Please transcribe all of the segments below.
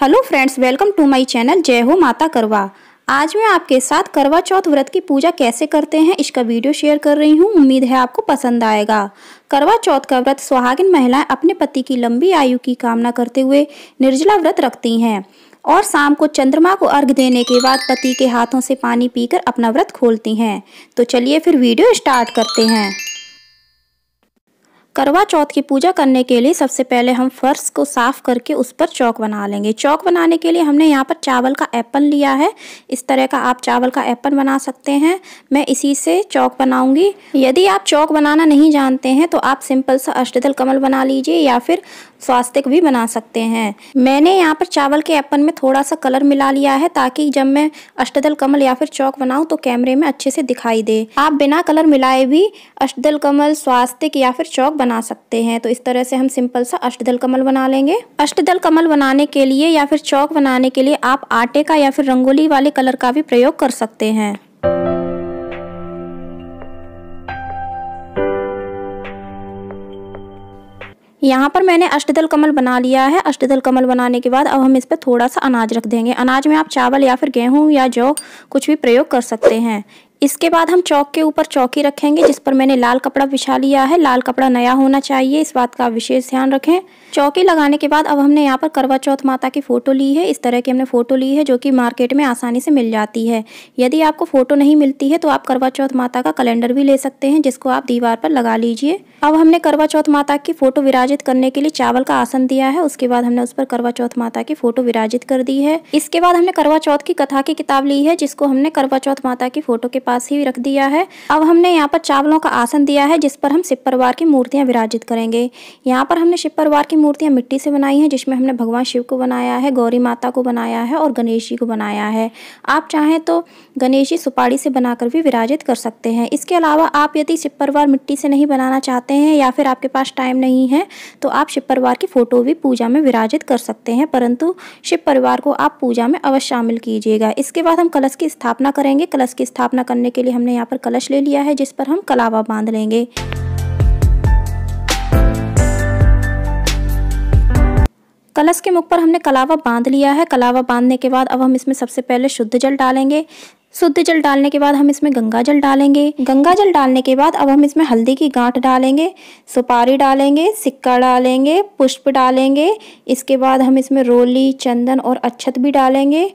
hello friends welcome to my channel जय हो माता करवा आज मैं आपके साथ करवा चौथ व्रत की पूजा कैसे करते हैं इसका वीडियो शेयर कर रही हूँ उम्मीद है आपको पसंद आएगा करवा चौथ का व्रत सुहागिन महिलाएं अपने पति की लंबी आयु की कामना करते हुए निर्जला व्रत रखती हैं और शाम को चंद्रमा को अर्घ देने के बाद पति के हाथों से पानी पीकर अपना व्रत खोलती हैं तो चलिए फिर वीडियो स्टार्ट करते हैं करवा चौथ की पूजा करने के लिए सबसे पहले हम फर्श को साफ करके उस पर चौक बना लेंगे चौक बनाने के लिए हमने यहाँ पर चावल का एप्पन लिया है इस तरह का आप चावल का एप्पन बना सकते हैं मैं इसी से चौक बनाऊंगी यदि आप चौक बनाना नहीं जानते हैं तो आप सिंपल सा अष्टदल कमल बना लीजिए या फिर स्वास्तिक भी बना सकते हैं मैंने यहाँ पर चावल के अपन में थोड़ा सा कलर मिला लिया है ताकि जब मैं अष्टदल कमल या फिर चौक बनाऊँ तो कैमरे में अच्छे से दिखाई दे आप बिना कलर मिलाए भी अष्टदल कमल स्वास्तिक या फिर चौक बना सकते हैं तो इस तरह से हम सिंपल सा अष्टदल कमल बना लेंगे अष्टदल कमल बनाने के लिए या फिर चौक बनाने के लिए आप आटे का या फिर रंगोली वाले कलर का भी प्रयोग कर सकते हैं यहाँ पर मैंने अष्टदल कमल बना लिया है अष्टदल कमल बनाने के बाद अब हम इस पर थोड़ा सा अनाज रख देंगे अनाज में आप चावल या फिर गेहूँ या जौ कुछ भी प्रयोग कर सकते हैं इसके बाद हम चौक के ऊपर चौकी रखेंगे जिस पर मैंने लाल कपड़ा बिछा लिया है लाल कपड़ा नया होना चाहिए इस बात का विशेष ध्यान रखें चौकी लगाने के बाद अब हमने यहाँ पर करवा चौथ माता की फ़ोटो ली है इस तरह की हमने फ़ोटो ली है जो कि मार्केट में आसानी से मिल जाती है यदि आपको फ़ोटो नहीं मिलती है तो आप करवा चौथ माता का कैलेंडर भी ले सकते हैं जिसको आप दीवार पर लगा लीजिए अब हमने करवा चौथ माता की फ़ोटो विराजित करने के लिए चावल का आसन दिया है उसके बाद हमने उस पर करवा चौथ माता की फ़ोटो विराजित कर दी है इसके बाद हमने करवा चौथ की कथा की किताब ली है जिसको हमने करवा चौथ माता की फ़ोटो के पास ही रख दिया है अब हमने यहाँ पर चावलों का आसन दिया है जिस पर हम शिव परिवार की मूर्तियाँ विराजित करेंगे यहाँ पर हमने शिव परिवार की मूर्तियाँ मिट्टी से बनाई हैं जिसमें हमने भगवान शिव को बनाया है गौरी माता को बनाया है और गणेश जी को बनाया है आप चाहें तो गणेश जी सुपाड़ी से बनाकर भी विराजित कर सकते हैं इसके अलावा आप यदि शिपरवार मिट्टी से नहीं बनाना चाहते हैं या फिर आपके पास टाइम नहीं है तो आप शिव परिवार की फ़ोटो भी पूजा में विराजित कर सकते हैं परंतु शिव परिवार को आप पूजा में अवश्य शामिल कीजिएगा इसके बाद हम कलश की स्थापना करेंगे कलश की स्थापना करने के लिए हमने यहाँ पर कलश ले लिया है जिस पर हम कलावा बांध लेंगे कलश के मुख पर हमने कलावा बांध लिया है कलावा बांधने के बाद अब हम इसमें सबसे पहले शुद्ध जल डालेंगे शुद्ध जल डालने के बाद हम इसमें गंगा जल डालेंगे गंगा जल डालने के बाद अब हम इसमें हल्दी की गांठ डालेंगे सुपारी डालेंगे सिक्का डालेंगे पुष्प डालेंगे इसके बाद हम इसमें रोली चंदन और अच्छत भी डालेंगे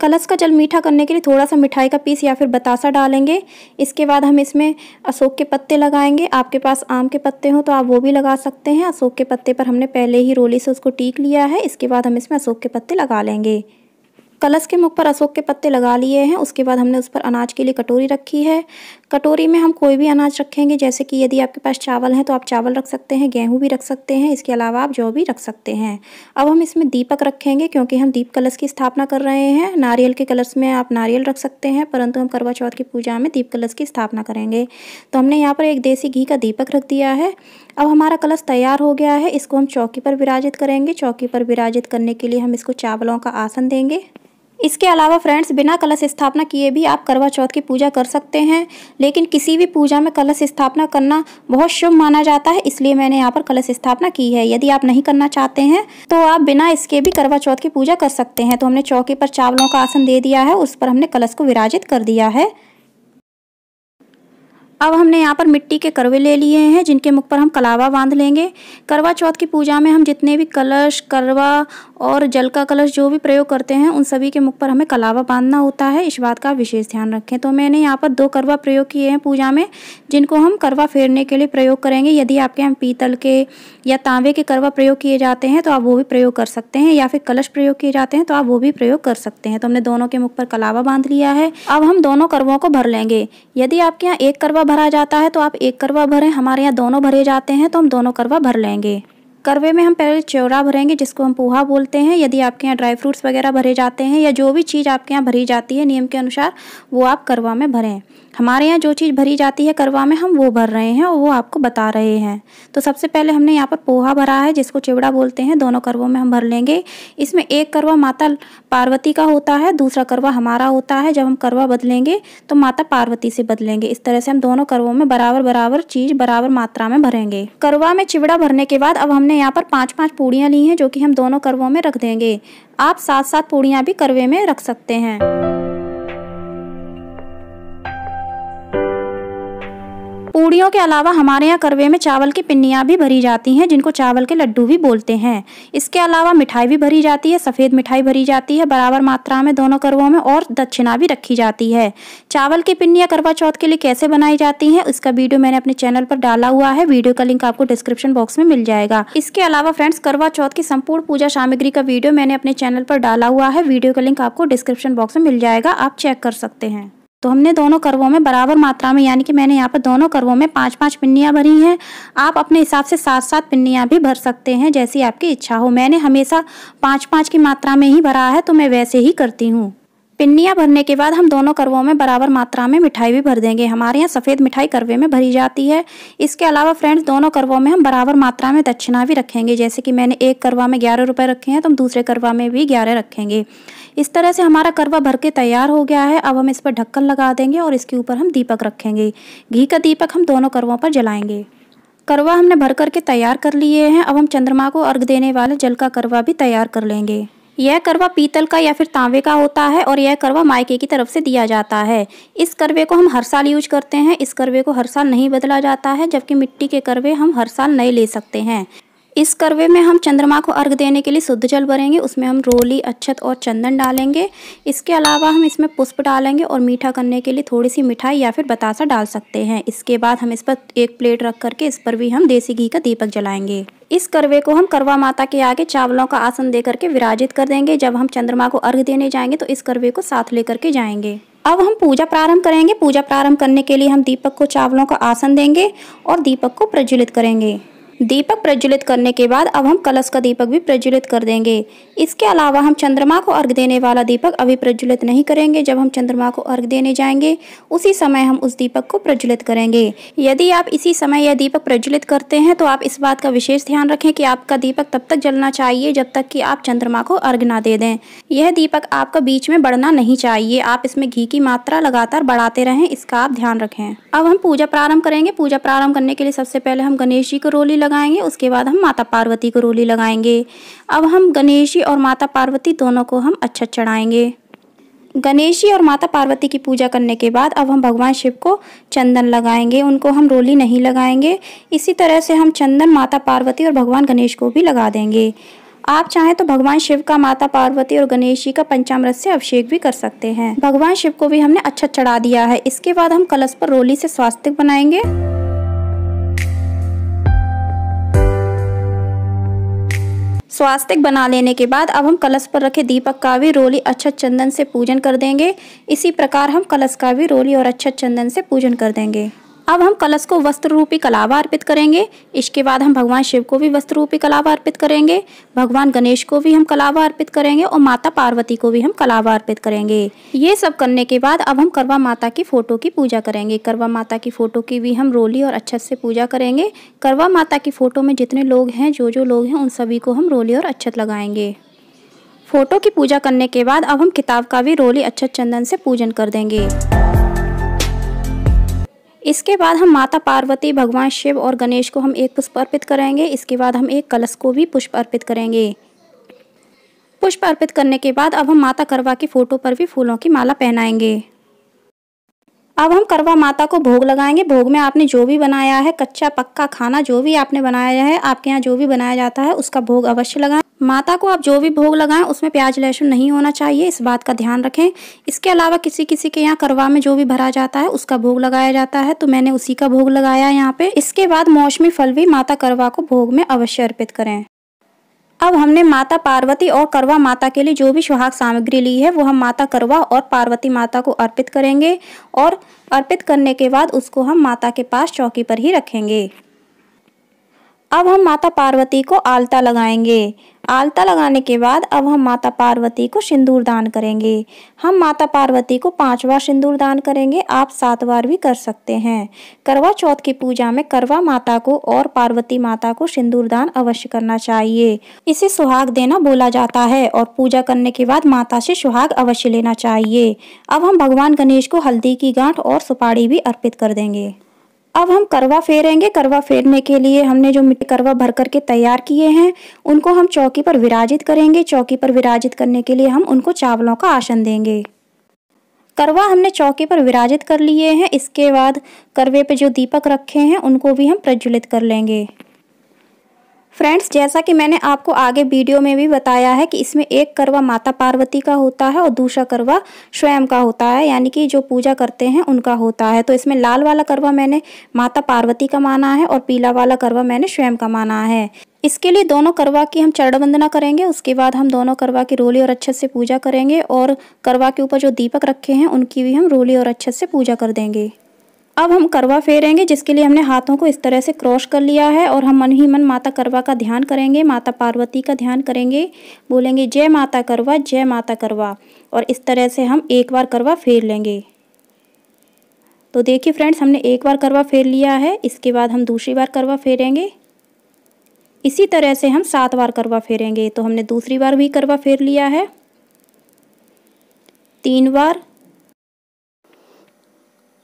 कलश का जल मीठा करने के लिए थोड़ा सा मिठाई का पीस या फिर बतासा डालेंगे इसके बाद हम इसमें अशोक के पत्ते लगाएंगे आपके पास आम के पत्ते हों तो आप वो भी लगा सकते हैं अशोक के पत्ते पर हमने पहले ही रोली से उसको टीक लिया है इसके बाद हम इसमें अशोक के पत्ते लगा लेंगे कलश के मुख पर अशोक के पत्ते लगा लिए हैं उसके बाद हमने उस पर अनाज के लिए कटोरी रखी है कटोरी में हम कोई भी अनाज रखेंगे जैसे कि यदि आपके पास चावल हैं तो आप चावल रख सकते हैं गेहूं भी रख सकते हैं इसके अलावा आप जौ भी रख सकते हैं अब हम इसमें दीपक रखेंगे क्योंकि हम दीप कलश की स्थापना कर रहे हैं नारियल के कलश में आप नारियल रख सकते हैं परंतु हम करवा चौथ की पूजा में दीप कलश की स्थापना करेंगे तो हमने यहाँ पर एक देसी घी का दीपक रख दिया है अब हमारा कलश तैयार हो गया है इसको हम चौकी पर विराजित करेंगे चौकी पर विराजित करने के लिए हम इसको चावलों का आसन देंगे इसके अलावा फ्रेंड्स बिना कलश स्थापना किए भी आप करवा चौथ की पूजा कर सकते हैं लेकिन किसी भी पूजा में कलश स्थापना करना बहुत शुभ माना जाता है इसलिए मैंने यहाँ पर कलश स्थापना की है यदि आप नहीं करना चाहते हैं तो आप बिना इसके भी करवा चौथ की पूजा कर सकते हैं तो हमने चौकी पर चावलों का आसन दे दिया है उस पर हमने कलश को विराजित कर दिया है अब हमने यहाँ पर मिट्टी के करवे ले लिए हैं जिनके मुख पर हम कलावा बांध लेंगे करवा चौथ की पूजा में हम जितने भी कलश करवा और जल का कलश जो भी प्रयोग करते हैं उन सभी के मुख पर हमें कलावा बांधना होता है इस बात का विशेष ध्यान रखें तो मैंने यहाँ पर दो करवा प्रयोग किए हैं पूजा में जिनको हम करवा फेरने के लिए प्रयोग करेंगे यदि आपके यहाँ पीतल के या तांबे के करवा प्रयोग किए जाते हैं तो आप वो भी प्रयोग कर सकते हैं या फिर कलश प्रयोग किए जाते हैं तो आप वो भी प्रयोग कर सकते हैं तो हमने दोनों के मुख पर कलावा बांध लिया है अब हम दोनों करवों को भर लेंगे यदि आपके यहाँ एक करवा भरा जाता है तो आप एक करवा भरें हमारे यहाँ दोनों भरे जाते हैं तो हम दोनों करवा भर लेंगे करवे में हम पहले चौरा भरेंगे जिसको हम पोहा बोलते हैं यदि आपके यहाँ ड्राई फ्रूट्स वगैरह भरे जाते हैं या जो भी चीज़ आपके यहाँ भरी जाती है नियम के अनुसार वो आप करवा में भरें हमारे यहाँ जो चीज़ भरी जाती है करवा में हम वो भर रहे हैं और वो आपको बता रहे हैं तो सबसे पहले हमने यहाँ पर पोहा भरा है जिसको चिवड़ा बोलते हैं दोनों करवों में हम भर लेंगे इसमें एक करवा माता पार्वती का होता है दूसरा करवा हमारा होता है जब हम करवा बदलेंगे तो माता पार्वती से बदलेंगे इस तरह से हम दोनों करवों में बराबर बराबर चीज़ बराबर मात्रा में भरेंगे करवा में चिवड़ा भरने के बाद अब हमने हमने यहाँ पर पाँच पाँच पूड़ियाँ ली हैं जो कि हम दोनों करवों में रख देंगे आप सात सात पूड़ियाँ भी करवे में रख सकते हैं पूड़ियों के अलावा हमारे यहाँ करवे में चावल की पिन्नियाँ भी भरी जाती हैं जिनको चावल के लड्डू भी बोलते हैं इसके अलावा मिठाई भी भरी जाती है सफ़ेद मिठाई भरी जाती है बराबर मात्रा में दोनों करवों में और दक्षिणा भी रखी जाती है चावल की पिन्नियाँ करवा चौथ के लिए कैसे बनाई जाती हैं इसका वीडियो मैंने अपने चैनल पर डाला हुआ है वीडियो का लिंक आपको डिस्क्रिप्शन बॉक्स में मिल जाएगा इसके अलावा फ्रेंड्स करवा चौथ की संपूर्ण पूजा सामग्री का वीडियो मैंने अपने चैनल पर डाला हुआ है वीडियो का लिंक आपको डिस्क्रिप्शन बॉक्स में मिल जाएगा आप चेक कर सकते हैं तो हमने दोनों कर्वों में बराबर मात्रा में यानी कि मैंने यहाँ पर दोनों कर्वों में पाँच पाँच पिन्नियाँ भरी हैं आप अपने हिसाब से सात सात पिन्नियाँ भी भर सकते हैं जैसी आपकी इच्छा हो मैंने हमेशा पाँच पाँच की मात्रा में ही भरा है तो मैं वैसे ही करती हूँ पिन्नियाँ भरने के बाद हम दोनों कर्वों में बराबर मात्रा में मिठाई भी भर देंगे हमारे यहाँ सफ़ेद मिठाई करवे में भरी जाती है इसके अलावा फ्रेंड्स दोनों कर्वों में हम बराबर मात्रा में दक्षिणा भी रखेंगे जैसे कि मैंने एक करवा में ग्यारह रुपये रखे हैं तो हम दूसरे करवा में भी ग्यारह रखेंगे इस तरह से हमारा करवा भर के तैयार हो गया है अब हम इस पर ढक्कन लगा देंगे और इसके ऊपर हम दीपक रखेंगे घी का दीपक हम दोनों करवों पर जलाएंगे करवा हमने भर करके तैयार कर लिए हैं अब हम चंद्रमा को अर्घ देने वाले जल का करवा भी तैयार कर लेंगे यह करवा पीतल का या फिर तांबे का होता है और यह करवा मायके की तरफ से दिया जाता है इस करवे को हम हर साल यूज करते हैं इस करवे को हर साल नहीं बदला जाता है जबकि मिट्टी के करवे हम हर साल नए ले सकते हैं इस करवे में हम चंद्रमा को अर्घ देने के लिए शुद्ध जल भरेंगे उसमें हम रोली अच्छत और चंदन डालेंगे इसके अलावा हम इसमें पुष्प डालेंगे और मीठा करने के लिए थोड़ी सी मिठाई या फिर बतासा डाल सकते हैं इसके बाद हम इस पर एक प्लेट रख करके इस पर भी हम देसी घी का दीपक जलाएंगे इस करवे को हम करवा माता के आगे चावलों का आसन दे करके विराजित कर देंगे जब हम चंद्रमा को अर्घ देने जाएंगे तो इस करवे को साथ ले करके जाएंगे अब हम पूजा प्रारंभ करेंगे पूजा प्रारंभ करने के लिए हम दीपक को चावलों का आसन देंगे और दीपक को प्रज्वलित करेंगे दीपक प्रज्वलित करने के बाद अब हम कलश का दीपक भी प्रज्वलित कर देंगे इसके अलावा हम चंद्रमा को अर्घ देने वाला दीपक अभी प्रज्वलित नहीं करेंगे जब हम चंद्रमा को अर्घ देने जाएंगे उसी समय हम उस दीपक को प्रज्वलित करेंगे यदि आप इसी समय यह दीपक प्रज्वलित करते हैं तो आप इस बात का विशेष ध्यान रखें कि आपका दीपक तब तक जलना चाहिए जब तक कि आप चंद्रमा को अर्घ ना दे दें यह दीपक आपका बीच में बढ़ना नहीं चाहिए आप इसमें घी की मात्रा लगातार बढ़ाते रहें इसका आप ध्यान रखें अब हम पूजा प्रारंभ करेंगे पूजा प्रारंभ करने के लिए सबसे पहले हम गणेश जी को रोली लगाएंगे उसके बाद हम माता पार्वती को रोली लगाएंगे अब हम गणेश जी और माता पार्वती दोनों को हम अच्छा चढ़ाएंगे गणेश जी और माता पार्वती की पूजा करने के बाद अब हम भगवान शिव को चंदन लगाएंगे उनको हम रोली नहीं लगाएंगे इसी तरह से हम चंदन माता पार्वती और भगवान गणेश को भी लगा देंगे आप चाहें तो भगवान शिव का माता पार्वती और गणेश जी का पंचामृत से अभिषेक भी कर सकते हैं भगवान शिव को भी हमने अच्छा चढ़ा दिया है इसके बाद हम कलश पर रोली से स्वास्तिक बनाएंगे स्वास्तिक बना लेने के बाद अब हम कलश पर रखे दीपक का भी रोली अच्छा चंदन से पूजन कर देंगे इसी प्रकार हम कलश का भी रोली और अच्छा चंदन से पूजन कर देंगे अब हम कलश को वस्त्र रूपी कलावा अर्पित करेंगे इसके बाद हम भगवान शिव को भी वस्त्र रूपी कलावा अर्पित करेंगे भगवान गणेश को भी हम कलावा अर्पित करेंगे और माता पार्वती को भी हम कलावा अर्पित करेंगे ये सब करने के बाद अब हम करवा माता की फोटो की पूजा करेंगे करवा माता की फोटो की भी हम रोली और अच्छत से पूजा करेंगे करवा माता की फोटो में जितने लोग हैं जो जो लोग हैं उन सभी को हम रोली और अच्छत लगाएंगे फोटो की पूजा करने के बाद अब हम किताब का भी रोली अच्छत चंदन से पूजन कर देंगे इसके बाद हम माता पार्वती भगवान शिव और गणेश को हम एक पुष्प अर्पित करेंगे इसके बाद हम एक कलश को भी पुष्प अर्पित करेंगे पुष्प अर्पित करने के बाद अब हम माता करवा की फ़ोटो पर भी फूलों की माला पहनाएंगे अब हम करवा माता को भोग लगाएंगे भोग में आपने जो भी बनाया है कच्चा पक्का खाना जो भी आपने बनाया है आपके यहाँ जो भी बनाया जाता है उसका भोग अवश्य लगाएं माता को आप जो भी भोग लगाएं उसमें प्याज लहसुन नहीं होना चाहिए इस बात का ध्यान रखें इसके अलावा किसी किसी के यहाँ करवा में जो भी भरा जाता है उसका भोग लगाया जाता है तो मैंने उसी का भोग लगाया यहाँ पे इसके बाद मौसमी फल भी माता करवा को भोग में अवश्य अर्पित करें अब हमने माता पार्वती और करवा माता के लिए जो भी सुहाग सामग्री ली है वो हम माता करवा और पार्वती माता को अर्पित करेंगे और अर्पित करने के बाद उसको हम माता के पास चौकी पर ही रखेंगे अब हम माता पार्वती को आलता लगाएंगे आलता लगाने के बाद अब हम माता पार्वती को सिंदूर दान करेंगे हम माता पार्वती को पांच बार सिंदूर दान करेंगे आप सात बार भी कर सकते हैं करवा चौथ की पूजा में करवा माता को और पार्वती माता को सिंदूर दान अवश्य करना चाहिए इसे सुहाग देना बोला जाता है और पूजा करने के बाद माता से सुहाग अवश्य लेना चाहिए अब हम भगवान गणेश को हल्दी की गांठ और सुपारी भी अर्पित कर देंगे अब हम करवा फेरेंगे करवा फेरने के लिए हमने जो मिट्टी करवा भर करके तैयार किए हैं उनको हम चौकी पर विराजित करेंगे चौकी पर विराजित करने के लिए हम उनको चावलों का आसन देंगे करवा हमने चौकी पर विराजित कर लिए हैं इसके बाद करवे पे जो दीपक रखे हैं उनको भी हम प्रज्वलित कर लेंगे फ्रेंड्स जैसा कि मैंने आपको आगे वीडियो में भी बताया है कि इसमें एक करवा माता पार्वती का होता है और दूसरा करवा स्वयं का होता है यानी कि जो पूजा करते हैं उनका होता है तो इसमें लाल वाला करवा मैंने माता पार्वती का माना है और पीला वाला करवा मैंने स्वयं का माना है इसके लिए दोनों करवा की हम चरण वंदना करेंगे उसके बाद हम दोनों करवा की रोली और अच्छे से पूजा करेंगे और करवा के ऊपर जो दीपक रखे हैं उनकी भी हम रोली और अच्छे से पूजा कर देंगे अब हम करवा फेरेंगे जिसके लिए हमने हाथों को इस तरह से क्रॉस कर लिया है और हम मन ही मन माता करवा का ध्यान करेंगे माता पार्वती का ध्यान करेंगे बोलेंगे जय माता करवा जय माता करवा और इस तरह से हम एक बार करवा फेर लेंगे तो देखिए फ्रेंड्स हमने एक बार करवा फेर लिया है इसके बाद हम दूसरी बार करवा फेरेंगे इसी तरह से हम सात बार करवा फेरेंगे तो हमने दूसरी बार भी करवा फेर लिया है तीन बार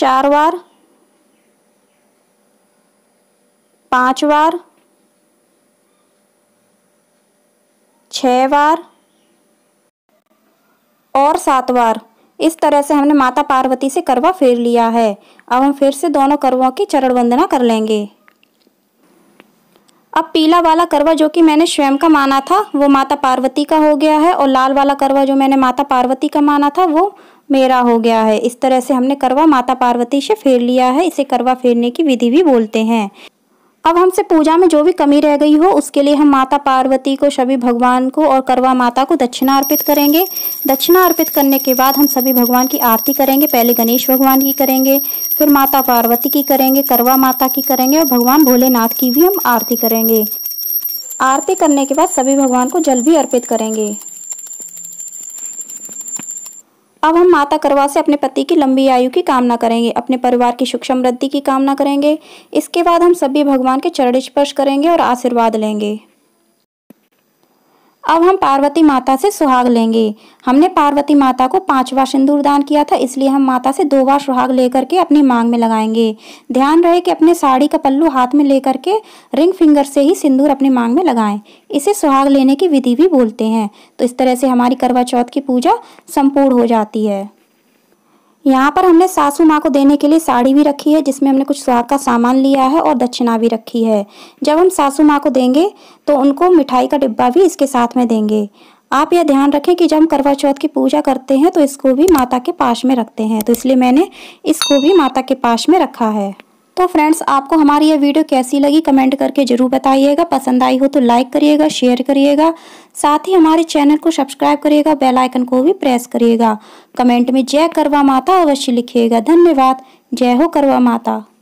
चार बार पांच बार छः बार और सात बार इस तरह से हमने माता पार्वती से करवा फेर लिया है अब हम फिर से दोनों करवों की चरण वंदना कर लेंगे अब पीला वाला करवा जो कि मैंने स्वयं का माना था वो माता पार्वती का हो गया है और लाल वाला करवा जो मैंने माता पार्वती का माना था वो मेरा हो गया है इस तरह से हमने करवा माता पार्वती से फेर लिया है इसे करवा फेरने की विधि भी बोलते हैं अब हमसे पूजा में जो भी कमी रह गई हो उसके लिए हम माता पार्वती को सभी भगवान को और करवा माता को दक्षिणा अर्पित करेंगे दक्षिणा अर्पित करने के बाद हम सभी भगवान की आरती करेंगे पहले गणेश भगवान की करेंगे फिर माता पार्वती की करेंगे करवा माता की करेंगे और भगवान भोलेनाथ की भी हम आरती करेंगे आरती करने के बाद सभी भगवान को जल भी अर्पित करेंगे अब हम माता करवा से अपने पति की लंबी आयु की कामना करेंगे अपने परिवार की सुख समृद्धि की कामना करेंगे इसके बाद हम सभी भगवान के चरण स्पर्श करेंगे और आशीर्वाद लेंगे अब हम पार्वती माता से सुहाग लेंगे हमने पार्वती माता को पांच बार सिंदूर दान किया था इसलिए हम माता से दो बार सुहाग लेकर के अपनी मांग में लगाएंगे ध्यान रहे कि अपने साड़ी का पल्लू हाथ में लेकर के रिंग फिंगर से ही सिंदूर अपनी मांग में लगाएं इसे सुहाग लेने की विधि भी बोलते हैं तो इस तरह से हमारी करवा चौथ की पूजा संपूर्ण हो जाती है यहाँ पर हमने सासू माँ को देने के लिए साड़ी भी रखी है जिसमें हमने कुछ स्वाद का सामान लिया है और दक्षिणा भी रखी है जब हम सासू माँ को देंगे तो उनको मिठाई का डिब्बा भी इसके साथ में देंगे आप यह ध्यान रखें कि जब हम करवा चौथ की पूजा करते हैं तो इसको भी माता के पास में रखते हैं तो इसलिए मैंने इसको भी माता के पास में रखा है तो फ्रेंड्स आपको हमारी ये वीडियो कैसी लगी कमेंट करके ज़रूर बताइएगा पसंद आई हो तो लाइक करिएगा शेयर करिएगा साथ ही हमारे चैनल को सब्सक्राइब करिएगा बेल आइकन को भी प्रेस करिएगा कमेंट में जय करवा माता अवश्य लिखिएगा धन्यवाद जय हो करवा माता